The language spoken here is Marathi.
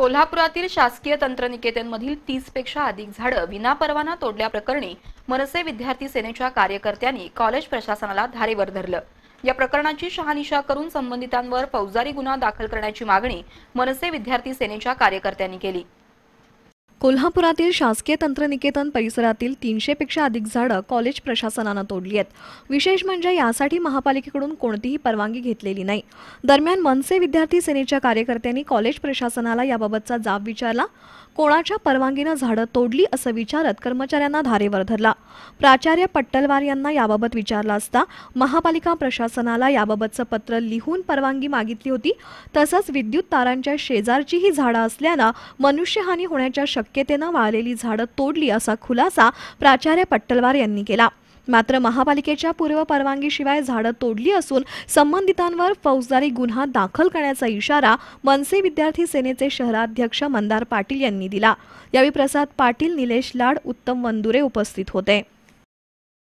कोल्हापुरातील शासकीय तंत्रनिकेतनमधील तीस पेक्षा अधिक झाडं विनापरवाना तोडल्याप्रकरणी मनसे विद्यार्थी सेनेच्या कार्यकर्त्यांनी कॉलेज प्रशासनाला धारेवर धरलं या प्रकरणाची शहानिशा करून संबंधितांवर फौजदारी गुन्हा दाखल करण्याची मागणी मनसे विद्यार्थी सेनेच्या कार्यकर्त्यांनी केली कोल्हापुरातील शासकीय तंत्रनिकेतन परिसरातील तीनशेपेक्षा अधिक झाडं कॉलेज प्रशासनानं तोडली आहेत विशेष म्हणजे यासाठी महापालिकेकडून कोणतीही परवानगी घेतलेली नाही दरम्यान मनसे विद्यार्थी सेनेच्या कार्यकर्त्यांनी कॉलेज प्रशासनाला याबाबतचा जाब विचारला कोणाच्या परवानगीनं झाडं तोडली असं विचारत कर्मचाऱ्यांना धारेवर धरला प्राचार्य पट्टलवार यांना याबाबत विचारला असता महापालिका प्रशासनाला याबाबतचं पत्र लिहून परवानगी मागितली होती तसंच विद्युत तारांच्या शेजारचीही झाडं असल्यानं मनुष्यहानी होण्याच्या शक्यतेनं वाळलेली झाडं तोडली असा खुलासा प्राचार्य पट्टलवार यांनी केला मात्र महापालिकेच्या पूर्वपरवानगीशिवाय झाडं तोडली असून संबंधितांवर फौजदारी गुन्हा दाखल करण्याचा इशारा मनसे विद्यार्थी सेनेचे शहराध्यक्ष मंदार पाटील यांनी दिला यावेळी प्रसाद पाटील निलेश लाड उत्तम वंदुरे उपस्थित होते